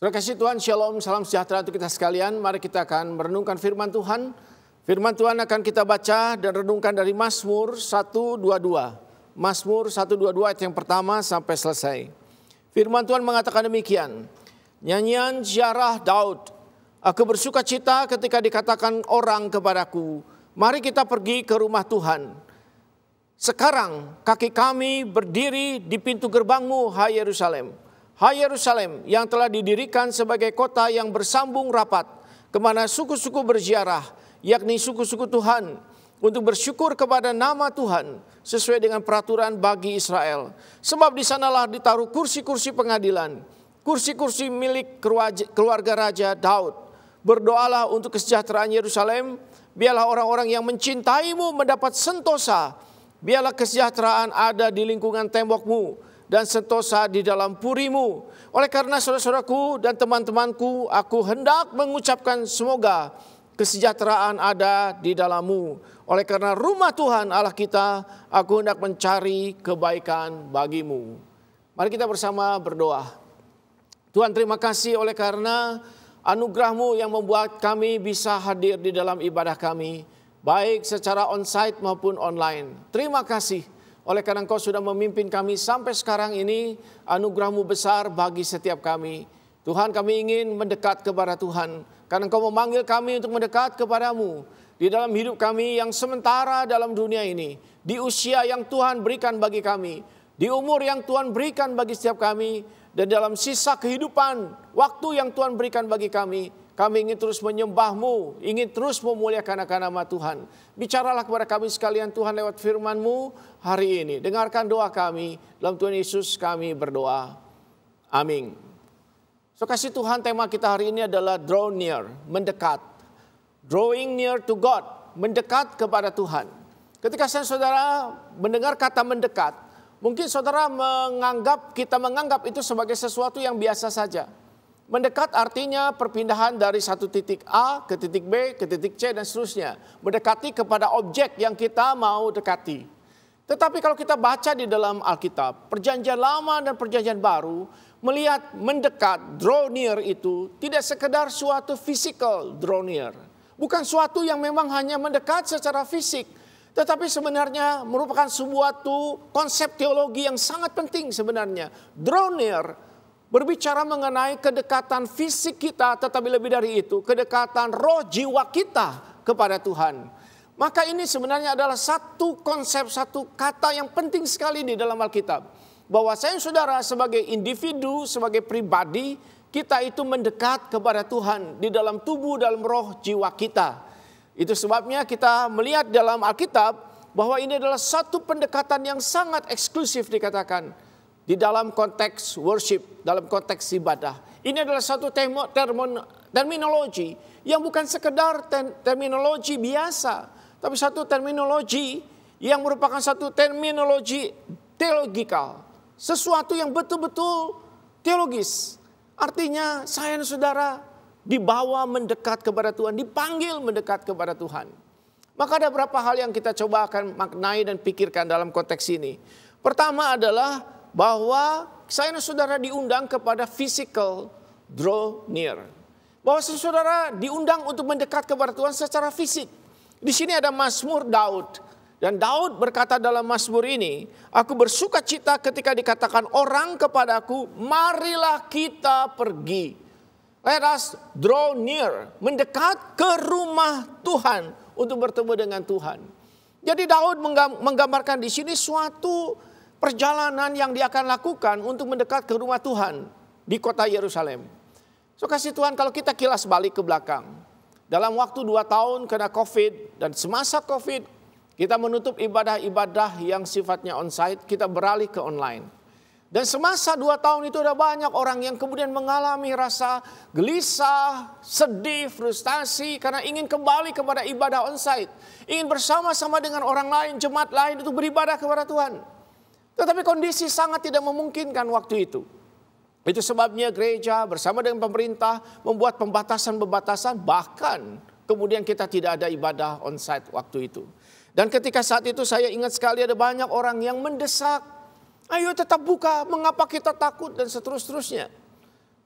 Terima kasih Tuhan, Shalom, salam sejahtera untuk kita sekalian. Mari kita akan merenungkan firman Tuhan. Firman Tuhan akan kita baca dan renungkan dari Mazmur 122. Mazmur 122 ayat yang pertama sampai selesai. Firman Tuhan mengatakan demikian. Nyanyian ziarah Daud. Aku bersuka cita ketika dikatakan orang kepadaku. Mari kita pergi ke rumah Tuhan. Sekarang kaki kami berdiri di pintu gerbangmu, hai Yerusalem Hai Yerusalem yang telah didirikan sebagai kota yang bersambung rapat, kemana suku-suku berziarah, yakni suku-suku Tuhan, untuk bersyukur kepada nama Tuhan sesuai dengan peraturan bagi Israel. Sebab di sanalah ditaruh kursi-kursi pengadilan, kursi-kursi milik keluarga Raja Daud. Berdoalah untuk kesejahteraan Yerusalem, biarlah orang-orang yang mencintaimu mendapat sentosa, biarlah kesejahteraan ada di lingkungan tembokmu dan sentosa di dalam purimu. Oleh karena saudara-saudaraku dan teman-temanku, aku hendak mengucapkan semoga kesejahteraan ada di dalammu. Oleh karena rumah Tuhan Allah kita, aku hendak mencari kebaikan bagimu. Mari kita bersama berdoa. Tuhan terima kasih oleh karena anugerahmu yang membuat kami bisa hadir di dalam ibadah kami baik secara on-site maupun online. Terima kasih. Oleh karena engkau sudah memimpin kami sampai sekarang ini, anugerahmu besar bagi setiap kami. Tuhan kami ingin mendekat kepada Tuhan, karena engkau memanggil kami untuk mendekat kepadamu. Di dalam hidup kami yang sementara dalam dunia ini, di usia yang Tuhan berikan bagi kami, di umur yang Tuhan berikan bagi setiap kami, dan dalam sisa kehidupan, waktu yang Tuhan berikan bagi kami, kami ingin terus menyembahmu, ingin terus memuliakan nama Tuhan. Bicaralah kepada kami sekalian Tuhan lewat firmanmu hari ini. Dengarkan doa kami, dalam Tuhan Yesus kami berdoa. Amin. So kasih Tuhan tema kita hari ini adalah draw near, mendekat. Drawing near to God, mendekat kepada Tuhan. Ketika saya saudara mendengar kata mendekat, mungkin saudara menganggap kita menganggap itu sebagai sesuatu yang biasa saja. Mendekat artinya perpindahan dari satu titik A ke titik B ke titik C dan seterusnya. Mendekati kepada objek yang kita mau dekati. Tetapi kalau kita baca di dalam Alkitab, perjanjian lama dan perjanjian baru melihat mendekat, draw near itu tidak sekedar suatu physical draw near. Bukan suatu yang memang hanya mendekat secara fisik. Tetapi sebenarnya merupakan sebuah konsep teologi yang sangat penting sebenarnya. Draw near Berbicara mengenai kedekatan fisik kita, tetapi lebih dari itu, kedekatan roh jiwa kita kepada Tuhan. Maka ini sebenarnya adalah satu konsep, satu kata yang penting sekali di dalam Alkitab. Bahwa saya saudara sebagai individu, sebagai pribadi, kita itu mendekat kepada Tuhan di dalam tubuh, dalam roh, jiwa kita. Itu sebabnya kita melihat dalam Alkitab bahwa ini adalah satu pendekatan yang sangat eksklusif dikatakan di dalam konteks worship, dalam konteks ibadah. Ini adalah satu termo, termo, terminologi yang bukan sekedar ten, terminologi biasa, tapi satu terminologi yang merupakan satu terminologi teologikal. Sesuatu yang betul-betul teologis. Artinya saya dan saudara dibawa mendekat kepada Tuhan, dipanggil mendekat kepada Tuhan. Maka ada beberapa hal yang kita coba akan maknai dan pikirkan dalam konteks ini. Pertama adalah bahwa saya dan saudara diundang kepada physical draw near. Bahwa saudara diundang untuk mendekat kepada Tuhan secara fisik. Di sini ada Mazmur Daud. Dan Daud berkata dalam Mazmur ini, Aku bersuka cita ketika dikatakan orang kepadaku, marilah kita pergi. Let us draw near, mendekat ke rumah Tuhan untuk bertemu dengan Tuhan. Jadi Daud menggambarkan di sini suatu perjalanan yang dia akan lakukan untuk mendekat ke rumah Tuhan di kota Yerusalem. So kasih Tuhan kalau kita kilas balik ke belakang. Dalam waktu dua tahun kena COVID dan semasa COVID kita menutup ibadah-ibadah yang sifatnya onsite kita beralih ke online. Dan semasa dua tahun itu ada banyak orang yang kemudian mengalami rasa gelisah, sedih, frustasi karena ingin kembali kepada ibadah onsite. Ingin bersama-sama dengan orang lain, jemaat lain itu beribadah kepada Tuhan. Tetapi kondisi sangat tidak memungkinkan waktu itu. Itu sebabnya gereja bersama dengan pemerintah membuat pembatasan-pembatasan bahkan kemudian kita tidak ada ibadah on site waktu itu. Dan ketika saat itu saya ingat sekali ada banyak orang yang mendesak. Ayo tetap buka, mengapa kita takut dan seterusnya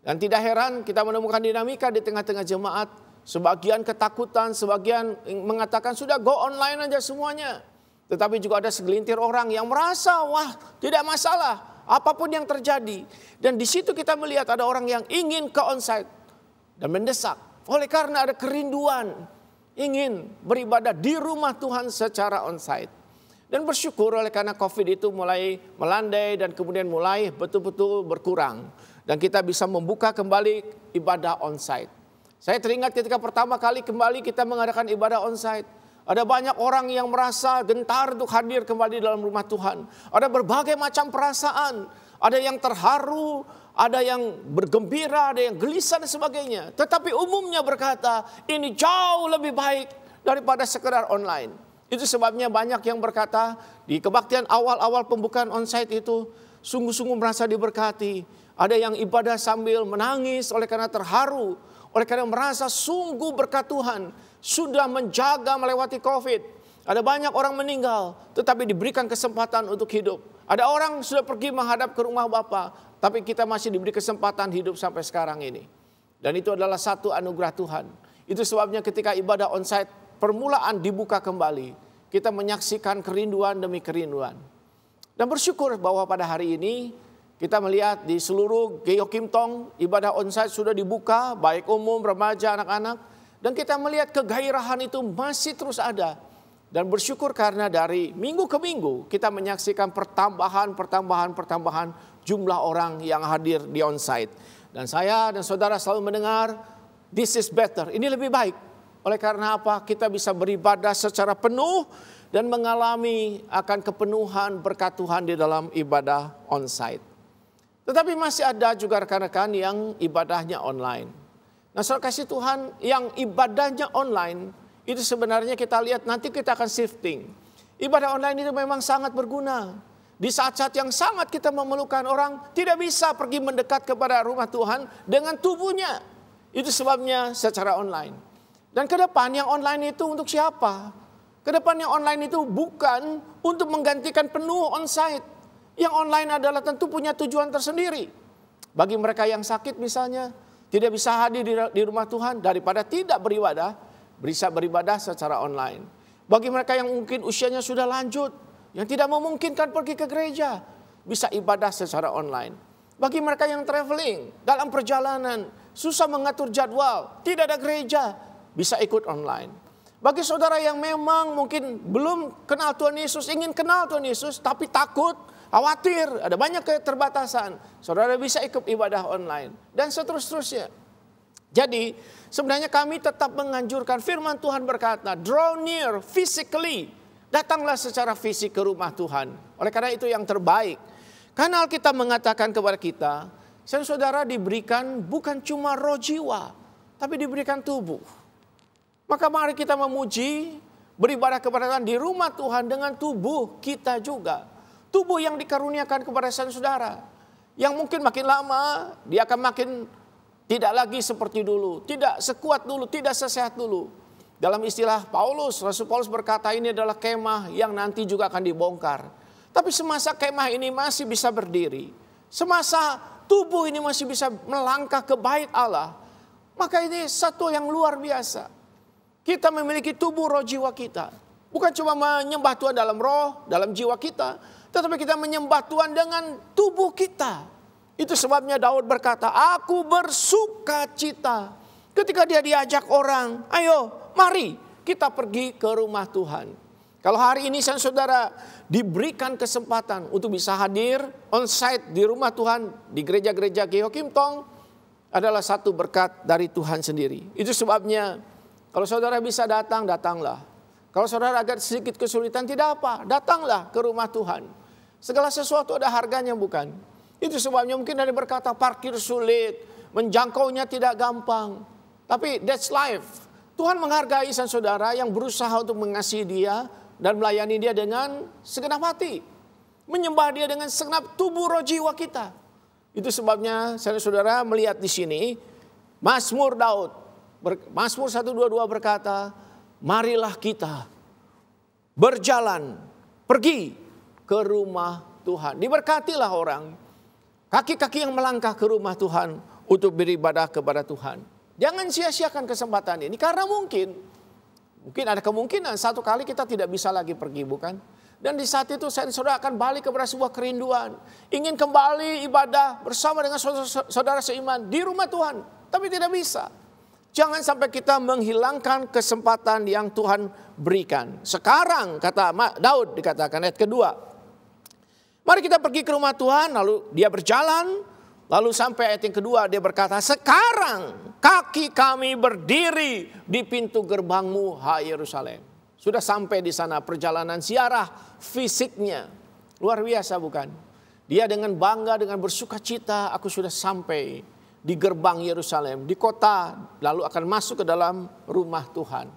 Dan tidak heran kita menemukan dinamika di tengah-tengah jemaat. Sebagian ketakutan, sebagian mengatakan sudah go online aja semuanya. Tetapi juga ada segelintir orang yang merasa wah tidak masalah apapun yang terjadi. Dan di situ kita melihat ada orang yang ingin ke onsite dan mendesak. Oleh karena ada kerinduan ingin beribadah di rumah Tuhan secara onsite. Dan bersyukur oleh karena COVID itu mulai melandai dan kemudian mulai betul-betul berkurang. Dan kita bisa membuka kembali ibadah onsite. Saya teringat ketika pertama kali kembali kita mengadakan ibadah onsite ada banyak orang yang merasa gentar untuk hadir kembali dalam rumah Tuhan. Ada berbagai macam perasaan. Ada yang terharu, ada yang bergembira, ada yang gelisah dan sebagainya. Tetapi umumnya berkata, ini jauh lebih baik daripada sekedar online. Itu sebabnya banyak yang berkata di kebaktian awal-awal pembukaan onsite itu sungguh-sungguh merasa diberkati. Ada yang ibadah sambil menangis oleh karena terharu, oleh karena merasa sungguh berkat Tuhan sudah menjaga melewati COVID. Ada banyak orang meninggal, tetapi diberikan kesempatan untuk hidup. Ada orang sudah pergi menghadap ke rumah Bapa, tapi kita masih diberi kesempatan hidup sampai sekarang ini. Dan itu adalah satu anugerah Tuhan. Itu sebabnya ketika ibadah onsite permulaan dibuka kembali, kita menyaksikan kerinduan demi kerinduan. Dan bersyukur bahwa pada hari ini kita melihat di seluruh Geokimtong ibadah onsite sudah dibuka baik umum, remaja, anak-anak dan kita melihat kegairahan itu masih terus ada. Dan bersyukur karena dari minggu ke minggu kita menyaksikan pertambahan, pertambahan, pertambahan jumlah orang yang hadir di onsite. Dan saya dan saudara selalu mendengar, this is better, ini lebih baik. Oleh karena apa? Kita bisa beribadah secara penuh dan mengalami akan kepenuhan berkat Tuhan di dalam ibadah onsite. Tetapi masih ada juga rekan-rekan yang ibadahnya online. Nah soal kasih Tuhan yang ibadahnya online itu sebenarnya kita lihat nanti kita akan shifting. Ibadah online itu memang sangat berguna. Di saat-saat yang sangat kita memerlukan orang tidak bisa pergi mendekat kepada rumah Tuhan dengan tubuhnya. Itu sebabnya secara online. Dan ke depan yang online itu untuk siapa? Ke depan yang online itu bukan untuk menggantikan penuh onsite. Yang online adalah tentu punya tujuan tersendiri. Bagi mereka yang sakit misalnya, tidak bisa hadir di, rumah Tuhan daripada tidak beribadah, bisa beribadah secara online. Bagi mereka yang mungkin usianya sudah lanjut, yang tidak memungkinkan pergi ke gereja, bisa ibadah secara online. Bagi mereka yang traveling, dalam perjalanan, susah mengatur jadwal, tidak ada gereja, bisa ikut online. Bagi saudara yang memang mungkin belum kenal Tuhan Yesus, ingin kenal Tuhan Yesus, tapi takut khawatir, ada banyak keterbatasan. Saudara bisa ikut ibadah online dan seterusnya. Jadi sebenarnya kami tetap menganjurkan firman Tuhan berkata, draw near physically. Datanglah secara fisik ke rumah Tuhan. Oleh karena itu yang terbaik. Karena kita mengatakan kepada kita, saudara diberikan bukan cuma roh jiwa, tapi diberikan tubuh. Maka mari kita memuji, beribadah kepada Tuhan di rumah Tuhan dengan tubuh kita juga Tubuh yang dikaruniakan kepada sang saudara. Yang mungkin makin lama dia akan makin tidak lagi seperti dulu. Tidak sekuat dulu, tidak sesehat dulu. Dalam istilah Paulus, Rasul Paulus berkata ini adalah kemah yang nanti juga akan dibongkar. Tapi semasa kemah ini masih bisa berdiri. Semasa tubuh ini masih bisa melangkah ke bait Allah. Maka ini satu yang luar biasa. Kita memiliki tubuh roh jiwa kita. Bukan cuma menyembah Tuhan dalam roh, dalam jiwa kita. Tetapi kita menyembah Tuhan dengan tubuh kita. Itu sebabnya Daud berkata, aku bersuka cita. Ketika dia diajak orang, ayo mari kita pergi ke rumah Tuhan. Kalau hari ini saya saudara diberikan kesempatan untuk bisa hadir on site di rumah Tuhan di gereja-gereja Geokim Tong adalah satu berkat dari Tuhan sendiri. Itu sebabnya kalau saudara bisa datang, datanglah. Kalau saudara agak sedikit kesulitan tidak apa, datanglah ke rumah Tuhan. Segala sesuatu ada harganya bukan? Itu sebabnya mungkin ada berkata parkir sulit, menjangkaunya tidak gampang. Tapi that's life. Tuhan menghargai sang saudara yang berusaha untuk mengasihi dia dan melayani dia dengan segenap hati. Menyembah dia dengan segenap tubuh roh jiwa kita. Itu sebabnya saya saudara melihat di sini Mazmur Daud. Mazmur 122 berkata, marilah kita berjalan pergi ke rumah Tuhan. Diberkatilah orang. Kaki-kaki yang melangkah ke rumah Tuhan untuk beribadah kepada Tuhan. Jangan sia-siakan kesempatan ini karena mungkin mungkin ada kemungkinan satu kali kita tidak bisa lagi pergi bukan? Dan di saat itu saya saudara akan balik kepada sebuah kerinduan. Ingin kembali ibadah bersama dengan saudara seiman di rumah Tuhan. Tapi tidak bisa. Jangan sampai kita menghilangkan kesempatan yang Tuhan berikan. Sekarang kata Daud dikatakan ayat kedua. Mari kita pergi ke rumah Tuhan, lalu dia berjalan, lalu sampai ayat yang kedua dia berkata, sekarang kaki kami berdiri di pintu gerbangmu, hai Yerusalem. Sudah sampai di sana perjalanan siarah fisiknya. Luar biasa bukan? Dia dengan bangga, dengan bersuka cita, aku sudah sampai di gerbang Yerusalem, di kota, lalu akan masuk ke dalam rumah Tuhan.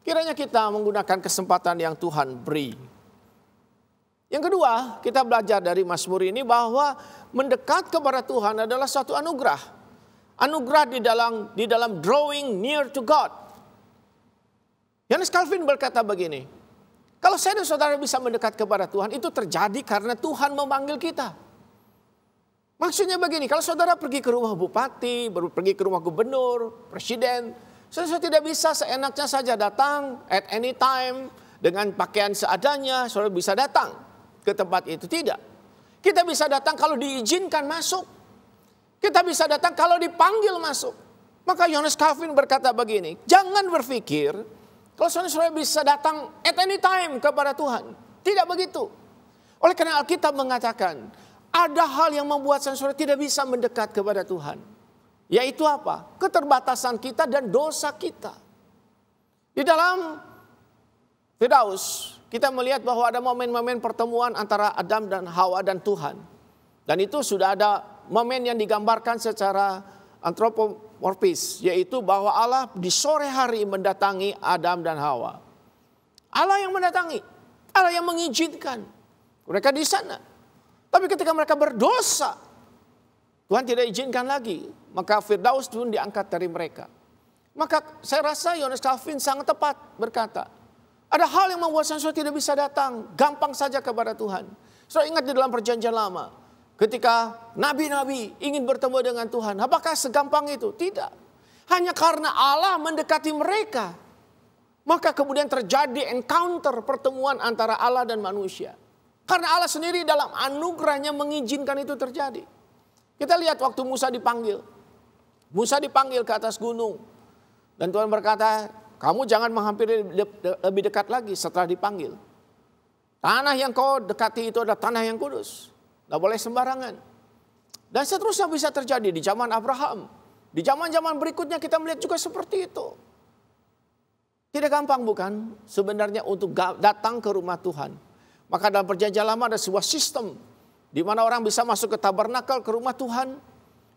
Kiranya kita menggunakan kesempatan yang Tuhan beri yang kedua, kita belajar dari Mazmur ini bahwa mendekat kepada Tuhan adalah suatu anugerah. Anugerah di dalam di dalam drawing near to God. Yohanes Calvin berkata begini, kalau saya dan saudara bisa mendekat kepada Tuhan, itu terjadi karena Tuhan memanggil kita. Maksudnya begini, kalau saudara pergi ke rumah bupati, pergi ke rumah gubernur, presiden, saudara tidak bisa seenaknya saja datang at any time dengan pakaian seadanya, saudara bisa datang ke tempat itu. Tidak. Kita bisa datang kalau diizinkan masuk. Kita bisa datang kalau dipanggil masuk. Maka Yohanes Calvin berkata begini, jangan berpikir kalau saudara bisa datang at any time kepada Tuhan. Tidak begitu. Oleh karena Alkitab mengatakan, ada hal yang membuat saudara tidak bisa mendekat kepada Tuhan. Yaitu apa? Keterbatasan kita dan dosa kita. Di dalam Firdaus, kita melihat bahwa ada momen-momen pertemuan antara Adam dan Hawa dan Tuhan. Dan itu sudah ada momen yang digambarkan secara antropomorfis, yaitu bahwa Allah di sore hari mendatangi Adam dan Hawa. Allah yang mendatangi, Allah yang mengizinkan. Mereka di sana. Tapi ketika mereka berdosa, Tuhan tidak izinkan lagi. Maka Firdaus pun diangkat dari mereka. Maka saya rasa Yohanes Calvin sangat tepat berkata, ada hal yang membuat saudara tidak bisa datang. Gampang saja kepada Tuhan. Saya ingat di dalam perjanjian lama. Ketika nabi-nabi ingin bertemu dengan Tuhan. Apakah segampang itu? Tidak. Hanya karena Allah mendekati mereka. Maka kemudian terjadi encounter pertemuan antara Allah dan manusia. Karena Allah sendiri dalam anugerahnya mengizinkan itu terjadi. Kita lihat waktu Musa dipanggil. Musa dipanggil ke atas gunung. Dan Tuhan berkata, kamu jangan menghampiri lebih dekat lagi setelah dipanggil. Tanah yang kau dekati itu adalah tanah yang kudus. Tidak boleh sembarangan. Dan seterusnya bisa terjadi di zaman Abraham. Di zaman-zaman berikutnya kita melihat juga seperti itu. Tidak gampang bukan sebenarnya untuk datang ke rumah Tuhan. Maka dalam perjanjian lama ada sebuah sistem di mana orang bisa masuk ke tabernakel ke rumah Tuhan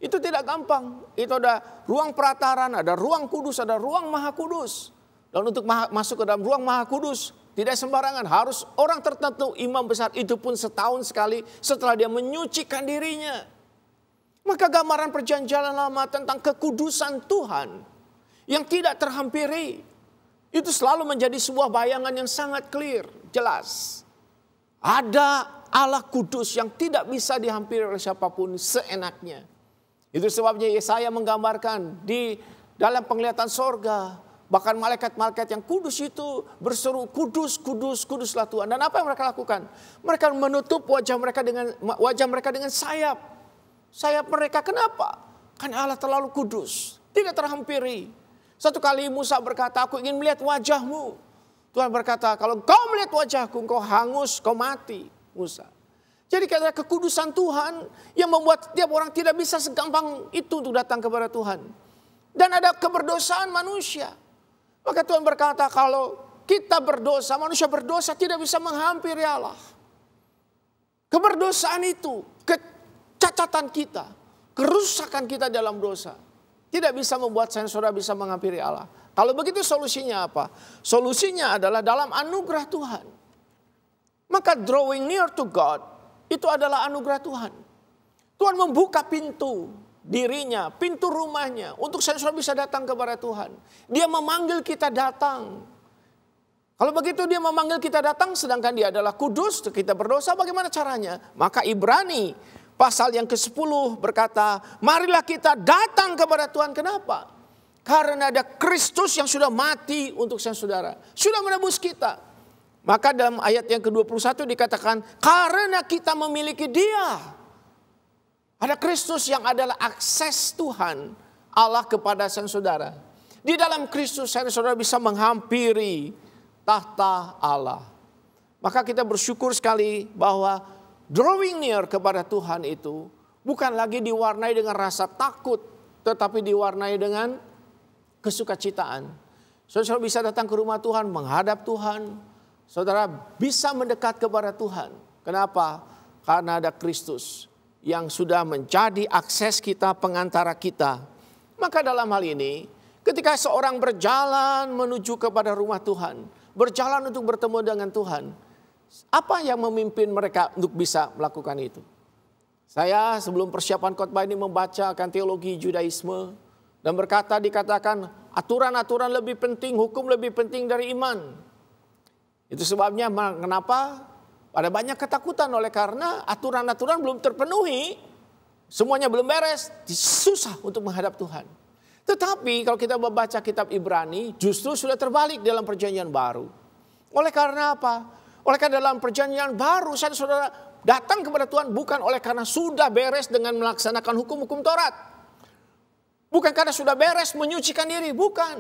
itu tidak gampang. Itu ada ruang perataran, ada ruang kudus, ada ruang maha kudus. Dan untuk masuk ke dalam ruang maha kudus, tidak sembarangan. Harus orang tertentu, imam besar itu pun setahun sekali setelah dia menyucikan dirinya. Maka gambaran perjanjian lama tentang kekudusan Tuhan yang tidak terhampiri. Itu selalu menjadi sebuah bayangan yang sangat clear, jelas. Ada Allah kudus yang tidak bisa dihampiri oleh siapapun seenaknya. Itu sebabnya Yesaya menggambarkan di dalam penglihatan sorga. Bahkan malaikat-malaikat yang kudus itu berseru kudus, kudus, kuduslah Tuhan. Dan apa yang mereka lakukan? Mereka menutup wajah mereka dengan wajah mereka dengan sayap. Sayap mereka kenapa? Karena Allah terlalu kudus, tidak terhampiri. Satu kali Musa berkata, aku ingin melihat wajahmu. Tuhan berkata, kalau kau melihat wajahku, kau hangus, kau mati. Musa. Jadi karena kekudusan Tuhan yang membuat setiap orang tidak bisa segampang itu untuk datang kepada Tuhan. Dan ada keberdosaan manusia. Maka Tuhan berkata kalau kita berdosa, manusia berdosa tidak bisa menghampiri Allah. Keberdosaan itu, kecacatan kita, kerusakan kita dalam dosa. Tidak bisa membuat saudara bisa menghampiri Allah. Kalau begitu solusinya apa? Solusinya adalah dalam anugerah Tuhan. Maka drawing near to God itu adalah anugerah Tuhan. Tuhan membuka pintu dirinya, pintu rumahnya untuk saudara bisa datang kepada Tuhan. Dia memanggil kita datang. Kalau begitu dia memanggil kita datang sedangkan dia adalah kudus, kita berdosa bagaimana caranya? Maka Ibrani pasal yang ke-10 berkata, marilah kita datang kepada Tuhan. Kenapa? Karena ada Kristus yang sudah mati untuk saya saudara. Sudah menebus kita. Maka dalam ayat yang ke-21 dikatakan karena kita memiliki dia. Ada Kristus yang adalah akses Tuhan Allah kepada sang saudara. Di dalam Kristus sang saudara bisa menghampiri tahta Allah. Maka kita bersyukur sekali bahwa drawing near kepada Tuhan itu bukan lagi diwarnai dengan rasa takut, tetapi diwarnai dengan kesukacitaan. Saudara bisa datang ke rumah Tuhan, menghadap Tuhan, saudara bisa mendekat kepada Tuhan. Kenapa? Karena ada Kristus yang sudah menjadi akses kita, pengantara kita. Maka dalam hal ini, ketika seorang berjalan menuju kepada rumah Tuhan, berjalan untuk bertemu dengan Tuhan, apa yang memimpin mereka untuk bisa melakukan itu? Saya sebelum persiapan khotbah ini membaca akan teologi Judaisme dan berkata dikatakan aturan-aturan lebih penting, hukum lebih penting dari iman. Itu sebabnya kenapa ada banyak ketakutan oleh karena aturan-aturan belum terpenuhi. Semuanya belum beres, susah untuk menghadap Tuhan. Tetapi kalau kita membaca kitab Ibrani justru sudah terbalik dalam perjanjian baru. Oleh karena apa? Oleh karena dalam perjanjian baru saya saudara datang kepada Tuhan bukan oleh karena sudah beres dengan melaksanakan hukum-hukum Taurat. Bukan karena sudah beres menyucikan diri, bukan.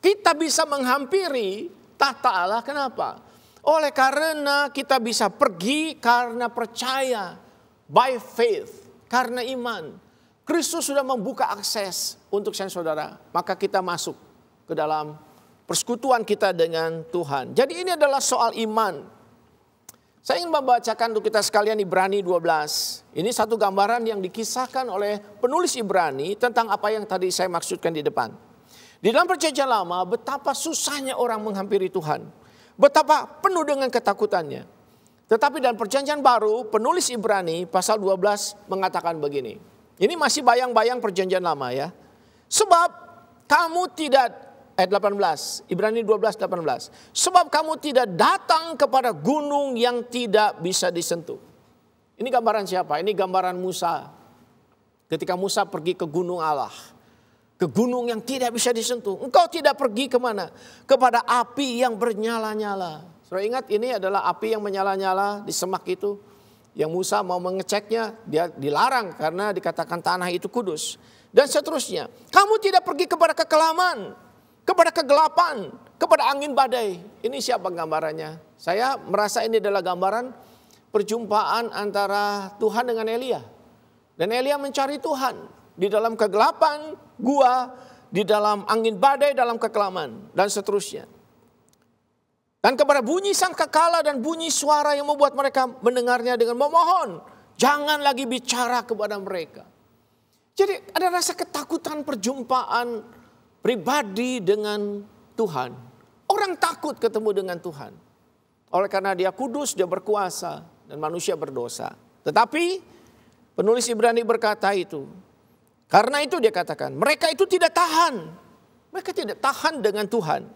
Kita bisa menghampiri tahta Allah. Kenapa? Oleh karena kita bisa pergi karena percaya. By faith. Karena iman. Kristus sudah membuka akses untuk saya saudara. Maka kita masuk ke dalam persekutuan kita dengan Tuhan. Jadi ini adalah soal iman. Saya ingin membacakan untuk kita sekalian Ibrani 12. Ini satu gambaran yang dikisahkan oleh penulis Ibrani tentang apa yang tadi saya maksudkan di depan. Di dalam perjanjian lama betapa susahnya orang menghampiri Tuhan. Betapa penuh dengan ketakutannya. Tetapi dalam perjanjian baru penulis Ibrani pasal 12 mengatakan begini. Ini masih bayang-bayang perjanjian lama ya. Sebab kamu tidak, eh, ayat 18, Ibrani 12, 18. Sebab kamu tidak datang kepada gunung yang tidak bisa disentuh. Ini gambaran siapa? Ini gambaran Musa. Ketika Musa pergi ke gunung Allah ke gunung yang tidak bisa disentuh. Engkau tidak pergi kemana? Kepada api yang bernyala-nyala. Saudara ingat ini adalah api yang menyala-nyala di semak itu. Yang Musa mau mengeceknya, dia dilarang karena dikatakan tanah itu kudus. Dan seterusnya. Kamu tidak pergi kepada kekelaman, kepada kegelapan, kepada angin badai. Ini siapa gambarannya? Saya merasa ini adalah gambaran perjumpaan antara Tuhan dengan Elia. Dan Elia mencari Tuhan di dalam kegelapan gua, di dalam angin badai, dalam kekelaman, dan seterusnya. Dan kepada bunyi sang kekala dan bunyi suara yang membuat mereka mendengarnya dengan memohon. Jangan lagi bicara kepada mereka. Jadi ada rasa ketakutan perjumpaan pribadi dengan Tuhan. Orang takut ketemu dengan Tuhan. Oleh karena dia kudus, dia berkuasa dan manusia berdosa. Tetapi penulis Ibrani berkata itu, karena itu dia katakan, mereka itu tidak tahan. Mereka tidak tahan dengan Tuhan.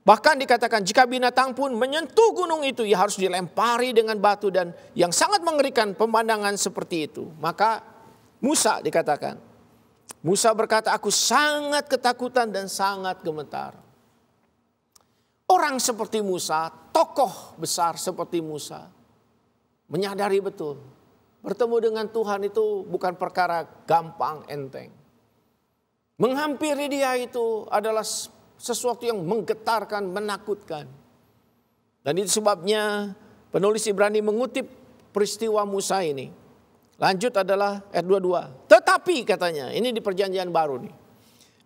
Bahkan dikatakan jika binatang pun menyentuh gunung itu ia harus dilempari dengan batu dan yang sangat mengerikan pemandangan seperti itu. Maka Musa dikatakan, Musa berkata aku sangat ketakutan dan sangat gemetar. Orang seperti Musa, tokoh besar seperti Musa menyadari betul Bertemu dengan Tuhan itu bukan perkara gampang enteng. Menghampiri dia itu adalah sesuatu yang menggetarkan, menakutkan. Dan itu sebabnya penulis Ibrani mengutip peristiwa Musa ini. Lanjut adalah ayat 22. Tetapi katanya, ini di perjanjian baru nih.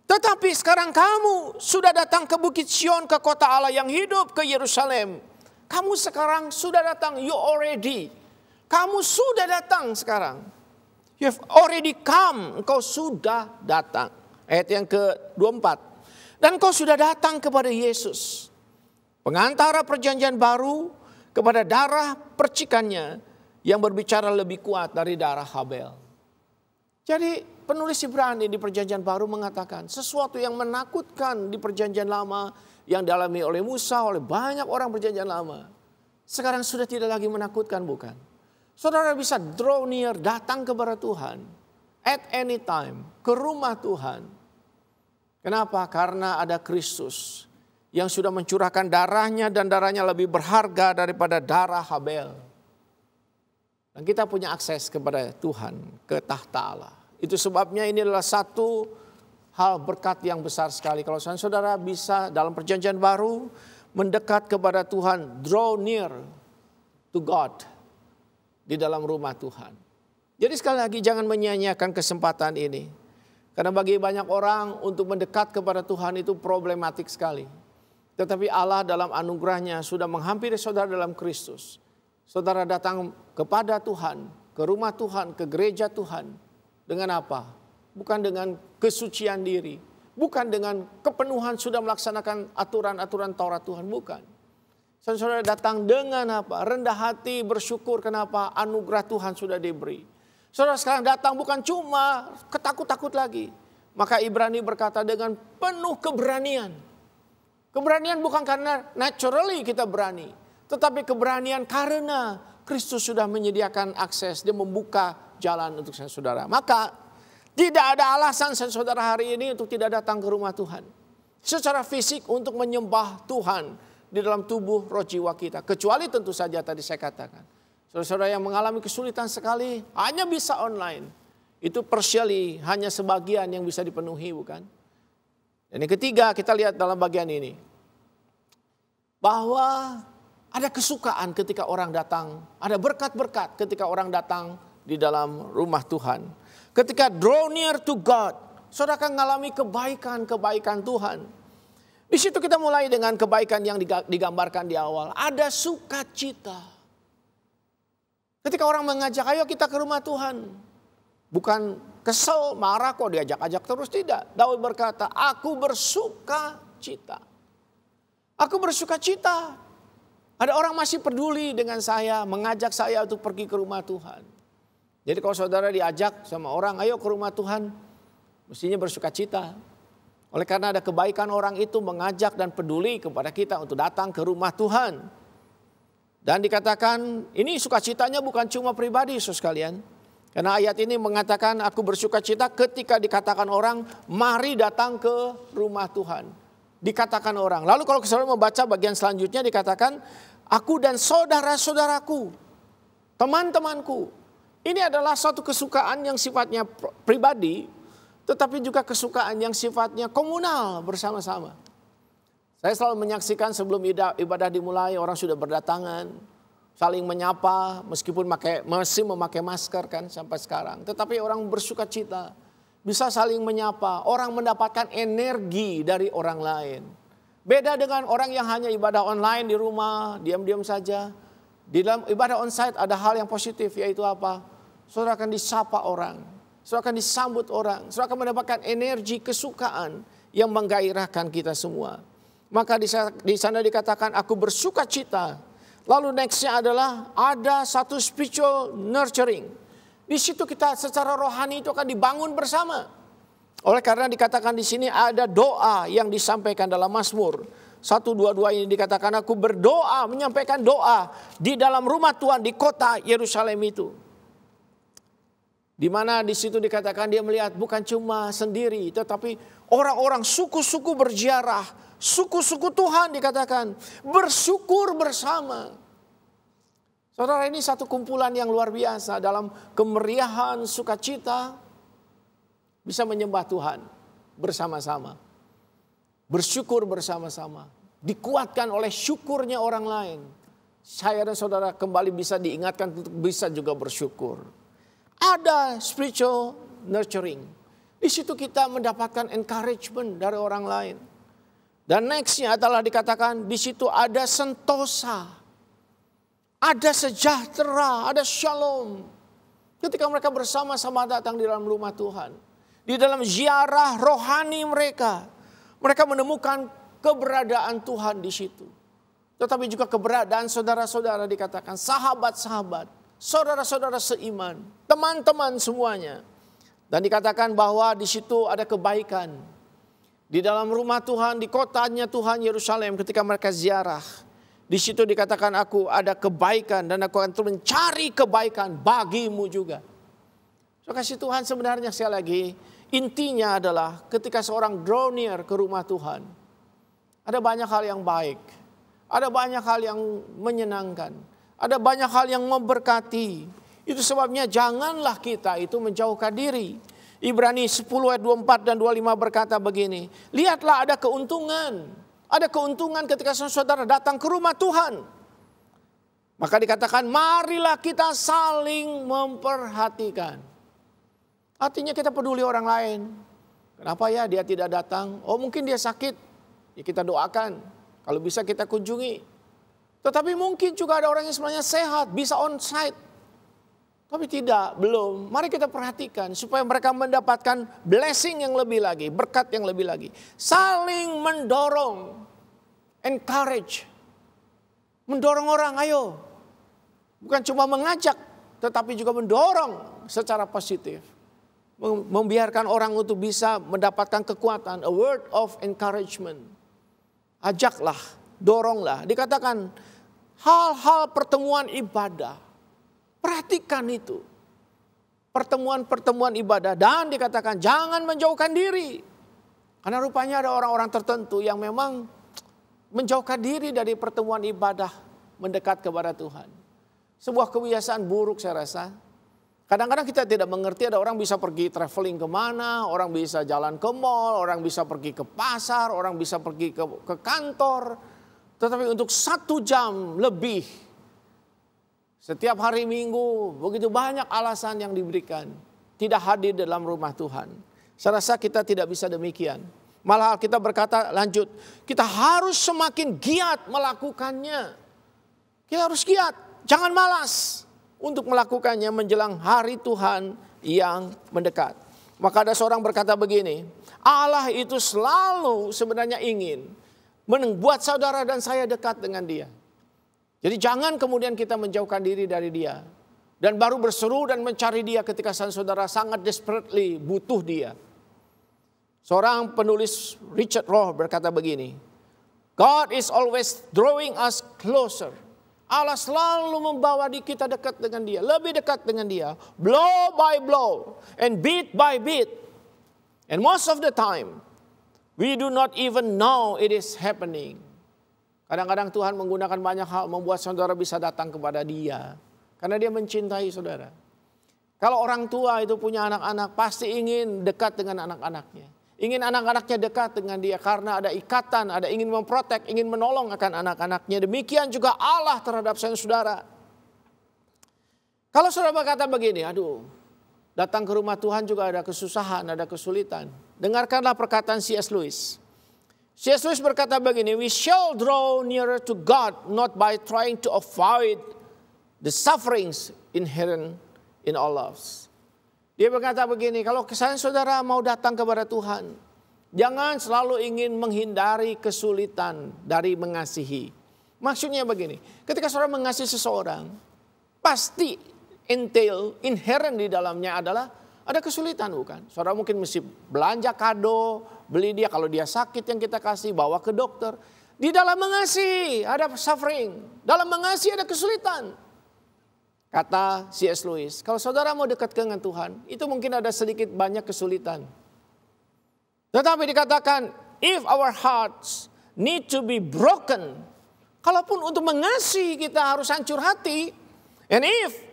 Tetapi sekarang kamu sudah datang ke Bukit Sion, ke kota Allah yang hidup, ke Yerusalem. Kamu sekarang sudah datang, you already kamu sudah datang sekarang. You have already come. Engkau sudah datang. Ayat yang ke-24. Dan kau sudah datang kepada Yesus. Pengantara perjanjian baru kepada darah percikannya yang berbicara lebih kuat dari darah Habel. Jadi penulis Ibrani di perjanjian baru mengatakan sesuatu yang menakutkan di perjanjian lama yang dialami oleh Musa, oleh banyak orang perjanjian lama. Sekarang sudah tidak lagi menakutkan bukan? Saudara bisa draw near, datang kepada Tuhan. At any time, ke rumah Tuhan. Kenapa? Karena ada Kristus yang sudah mencurahkan darahnya dan darahnya lebih berharga daripada darah Habel. Dan kita punya akses kepada Tuhan, ke tahta Allah. Itu sebabnya ini adalah satu hal berkat yang besar sekali. Kalau saudara bisa dalam perjanjian baru mendekat kepada Tuhan, draw near to God di dalam rumah Tuhan. Jadi sekali lagi jangan menyia kesempatan ini. Karena bagi banyak orang untuk mendekat kepada Tuhan itu problematik sekali. Tetapi Allah dalam anugerahnya sudah menghampiri saudara dalam Kristus. Saudara datang kepada Tuhan, ke rumah Tuhan, ke gereja Tuhan. Dengan apa? Bukan dengan kesucian diri. Bukan dengan kepenuhan sudah melaksanakan aturan-aturan Taurat Tuhan. Bukan saudara datang dengan apa? Rendah hati, bersyukur kenapa anugerah Tuhan sudah diberi. Saudara sekarang datang bukan cuma ketakut-takut lagi. Maka Ibrani berkata dengan penuh keberanian. Keberanian bukan karena naturally kita berani. Tetapi keberanian karena Kristus sudah menyediakan akses. Dia membuka jalan untuk saudara. Maka tidak ada alasan saudara hari ini untuk tidak datang ke rumah Tuhan. Secara fisik untuk menyembah Tuhan di dalam tubuh roh jiwa kita. Kecuali tentu saja tadi saya katakan. Saudara-saudara yang mengalami kesulitan sekali hanya bisa online. Itu partially hanya sebagian yang bisa dipenuhi bukan? Dan yang ketiga kita lihat dalam bagian ini. Bahwa ada kesukaan ketika orang datang. Ada berkat-berkat ketika orang datang di dalam rumah Tuhan. Ketika draw near to God. Saudara akan mengalami kebaikan-kebaikan Tuhan. Di situ kita mulai dengan kebaikan yang digambarkan di awal. Ada sukacita. Ketika orang mengajak, ayo kita ke rumah Tuhan. Bukan kesel, marah kok diajak-ajak terus. Tidak. Daud berkata, aku bersuka cita. Aku bersuka cita. Ada orang masih peduli dengan saya, mengajak saya untuk pergi ke rumah Tuhan. Jadi kalau saudara diajak sama orang, ayo ke rumah Tuhan. Mestinya bersuka cita. Oleh karena ada kebaikan orang itu mengajak dan peduli kepada kita untuk datang ke rumah Tuhan. Dan dikatakan ini sukacitanya bukan cuma pribadi Yesus sekalian. Karena ayat ini mengatakan aku bersuka cita ketika dikatakan orang mari datang ke rumah Tuhan. Dikatakan orang. Lalu kalau saudara membaca bagian selanjutnya dikatakan aku dan saudara-saudaraku, teman-temanku. Ini adalah suatu kesukaan yang sifatnya pribadi tetapi juga kesukaan yang sifatnya komunal bersama-sama. Saya selalu menyaksikan sebelum ibadah dimulai orang sudah berdatangan, saling menyapa meskipun pakai, masih memakai masker kan sampai sekarang. Tetapi orang bersuka cita, bisa saling menyapa, orang mendapatkan energi dari orang lain. Beda dengan orang yang hanya ibadah online di rumah, diam-diam saja. Di dalam ibadah onsite ada hal yang positif yaitu apa? Saudara akan disapa orang, Saudara akan disambut orang. Saudara akan mendapatkan energi kesukaan yang menggairahkan kita semua. Maka di sana dikatakan aku bersuka cita. Lalu nextnya adalah ada satu spiritual nurturing. Di situ kita secara rohani itu akan dibangun bersama. Oleh karena dikatakan di sini ada doa yang disampaikan dalam Mazmur. dua ini dikatakan aku berdoa menyampaikan doa di dalam rumah Tuhan di kota Yerusalem itu. Di mana di situ dikatakan dia melihat bukan cuma sendiri tetapi orang-orang suku-suku berziarah, suku-suku Tuhan dikatakan bersyukur bersama. Saudara ini satu kumpulan yang luar biasa dalam kemeriahan sukacita bisa menyembah Tuhan bersama-sama. Bersyukur bersama-sama. Dikuatkan oleh syukurnya orang lain. Saya dan saudara kembali bisa diingatkan untuk bisa juga bersyukur. Ada spiritual nurturing. Di situ kita mendapatkan encouragement dari orang lain. Dan nextnya adalah dikatakan di situ ada sentosa. Ada sejahtera, ada shalom. Ketika mereka bersama-sama datang di dalam rumah Tuhan. Di dalam ziarah rohani mereka. Mereka menemukan keberadaan Tuhan di situ. Tetapi juga keberadaan saudara-saudara dikatakan sahabat-sahabat saudara-saudara seiman, teman-teman semuanya. Dan dikatakan bahwa di situ ada kebaikan. Di dalam rumah Tuhan, di kotanya Tuhan Yerusalem ketika mereka ziarah. Di situ dikatakan aku ada kebaikan dan aku akan mencari kebaikan bagimu juga. So kasih Tuhan sebenarnya sekali lagi intinya adalah ketika seorang draw near ke rumah Tuhan. Ada banyak hal yang baik. Ada banyak hal yang menyenangkan ada banyak hal yang memberkati. Itu sebabnya janganlah kita itu menjauhkan diri. Ibrani 10 ayat 24 dan 25 berkata begini. Lihatlah ada keuntungan. Ada keuntungan ketika saudara datang ke rumah Tuhan. Maka dikatakan marilah kita saling memperhatikan. Artinya kita peduli orang lain. Kenapa ya dia tidak datang? Oh mungkin dia sakit. Ya kita doakan. Kalau bisa kita kunjungi. Tetapi mungkin juga ada orang yang sebenarnya sehat, bisa on site. Tapi tidak, belum. Mari kita perhatikan supaya mereka mendapatkan blessing yang lebih lagi, berkat yang lebih lagi. Saling mendorong, encourage. Mendorong orang, ayo. Bukan cuma mengajak, tetapi juga mendorong secara positif. Membiarkan orang untuk bisa mendapatkan kekuatan, a word of encouragement. Ajaklah, doronglah. Dikatakan hal-hal pertemuan ibadah. Perhatikan itu. Pertemuan-pertemuan ibadah dan dikatakan jangan menjauhkan diri. Karena rupanya ada orang-orang tertentu yang memang menjauhkan diri dari pertemuan ibadah mendekat kepada Tuhan. Sebuah kebiasaan buruk saya rasa. Kadang-kadang kita tidak mengerti ada orang bisa pergi traveling kemana, orang bisa jalan ke mall, orang bisa pergi ke pasar, orang bisa pergi ke, ke kantor tetapi untuk satu jam lebih setiap hari minggu begitu banyak alasan yang diberikan tidak hadir dalam rumah Tuhan. Saya rasa kita tidak bisa demikian. Malah kita berkata lanjut, kita harus semakin giat melakukannya. Kita harus giat, jangan malas untuk melakukannya menjelang hari Tuhan yang mendekat. Maka ada seorang berkata begini, Allah itu selalu sebenarnya ingin membuat saudara dan saya dekat dengan dia. Jadi jangan kemudian kita menjauhkan diri dari dia. Dan baru berseru dan mencari dia ketika saudara sangat desperately butuh dia. Seorang penulis Richard Rohr berkata begini, God is always drawing us closer. Allah selalu membawa kita dekat dengan dia, lebih dekat dengan dia. Blow by blow and beat by beat. And most of the time, We do not even know it is happening. Kadang-kadang Tuhan menggunakan banyak hal membuat saudara bisa datang kepada dia. Karena dia mencintai saudara. Kalau orang tua itu punya anak-anak pasti ingin dekat dengan anak-anaknya. Ingin anak-anaknya dekat dengan dia karena ada ikatan, ada ingin memprotek, ingin menolong akan anak-anaknya. Demikian juga Allah terhadap saudara. Kalau saudara berkata begini, aduh Datang ke rumah Tuhan juga ada kesusahan, ada kesulitan. Dengarkanlah perkataan C.S. Lewis. C.S. Lewis berkata begini, We shall draw nearer to God not by trying to avoid the sufferings inherent in all lives. Dia berkata begini, kalau kesan saudara mau datang kepada Tuhan, jangan selalu ingin menghindari kesulitan dari mengasihi. Maksudnya begini, ketika saudara mengasihi seseorang, pasti entail, inherent di dalamnya adalah ada kesulitan bukan? Saudara mungkin mesti belanja kado, beli dia kalau dia sakit yang kita kasih, bawa ke dokter. Di dalam mengasihi ada suffering, dalam mengasihi ada kesulitan. Kata C.S. Lewis, kalau saudara mau dekat dengan Tuhan, itu mungkin ada sedikit banyak kesulitan. Tetapi dikatakan, if our hearts need to be broken, kalaupun untuk mengasihi kita harus hancur hati, and if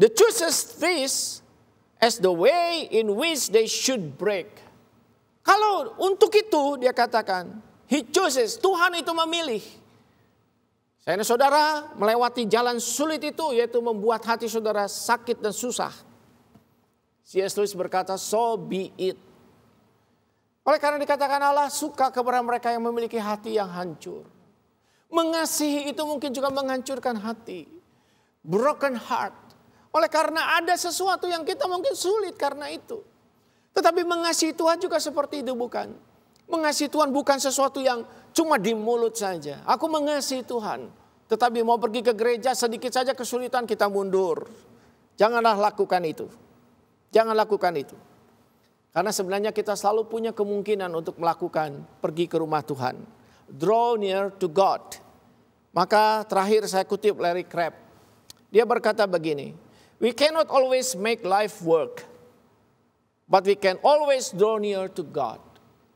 The chooses this as the way in which they should break. Kalau untuk itu dia katakan, he chooses, Tuhan itu memilih. Saya saudara melewati jalan sulit itu yaitu membuat hati saudara sakit dan susah. C.S. Lewis berkata, so be it. Oleh karena dikatakan Allah suka kepada mereka yang memiliki hati yang hancur. Mengasihi itu mungkin juga menghancurkan hati. Broken heart oleh karena ada sesuatu yang kita mungkin sulit karena itu. Tetapi mengasihi Tuhan juga seperti itu bukan. Mengasihi Tuhan bukan sesuatu yang cuma di mulut saja. Aku mengasihi Tuhan. Tetapi mau pergi ke gereja sedikit saja kesulitan kita mundur. Janganlah lakukan itu. Jangan lakukan itu. Karena sebenarnya kita selalu punya kemungkinan untuk melakukan pergi ke rumah Tuhan. Draw near to God. Maka terakhir saya kutip Larry Crabb. Dia berkata begini, We cannot always make life work, but we can always draw near to God.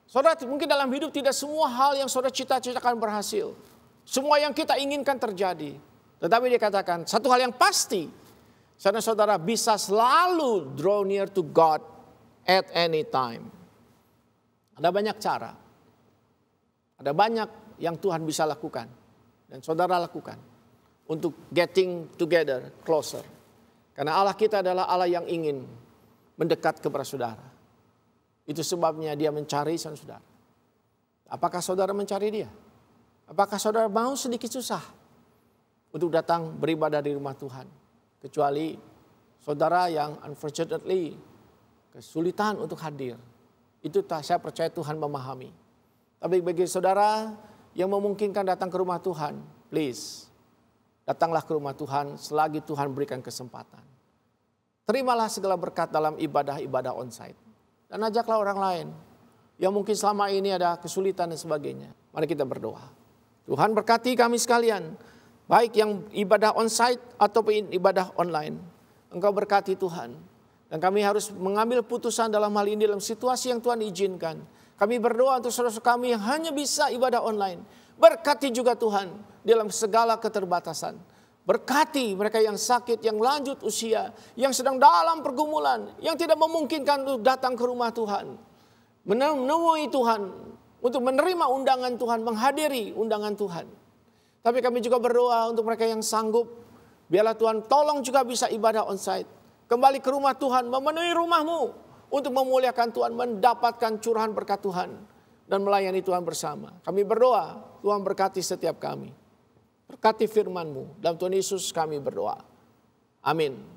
Saudara, mungkin dalam hidup tidak semua hal yang saudara cita-citakan berhasil. Semua yang kita inginkan terjadi. Tetapi dia katakan, satu hal yang pasti, saudara-saudara bisa selalu draw near to God at any time. Ada banyak cara. Ada banyak yang Tuhan bisa lakukan. Dan saudara lakukan. Untuk getting together closer karena Allah kita adalah Allah yang ingin mendekat kepada saudara. Itu sebabnya dia mencari sang saudara. Apakah saudara mencari dia? Apakah saudara mau sedikit susah untuk datang beribadah di rumah Tuhan? Kecuali saudara yang unfortunately kesulitan untuk hadir. Itu tak saya percaya Tuhan memahami. Tapi bagi saudara yang memungkinkan datang ke rumah Tuhan, please Datanglah ke rumah Tuhan selagi Tuhan berikan kesempatan. Terimalah segala berkat dalam ibadah-ibadah onsite. Dan ajaklah orang lain yang mungkin selama ini ada kesulitan dan sebagainya. Mari kita berdoa. Tuhan berkati kami sekalian. Baik yang ibadah onsite ataupun ibadah online. Engkau berkati Tuhan. Dan kami harus mengambil putusan dalam hal ini dalam situasi yang Tuhan izinkan. Kami berdoa untuk saudara kami yang hanya bisa ibadah online Berkati juga Tuhan dalam segala keterbatasan. Berkati mereka yang sakit, yang lanjut usia, yang sedang dalam pergumulan, yang tidak memungkinkan untuk datang ke rumah Tuhan. Menemui Tuhan, untuk menerima undangan Tuhan, menghadiri undangan Tuhan. Tapi kami juga berdoa untuk mereka yang sanggup, biarlah Tuhan tolong juga bisa ibadah onsite. Kembali ke rumah Tuhan, memenuhi rumahmu untuk memuliakan Tuhan, mendapatkan curahan berkat Tuhan dan melayani Tuhan bersama. Kami berdoa, Tuhan berkati setiap kami. Berkati firman-Mu. Dalam Tuhan Yesus kami berdoa. Amin.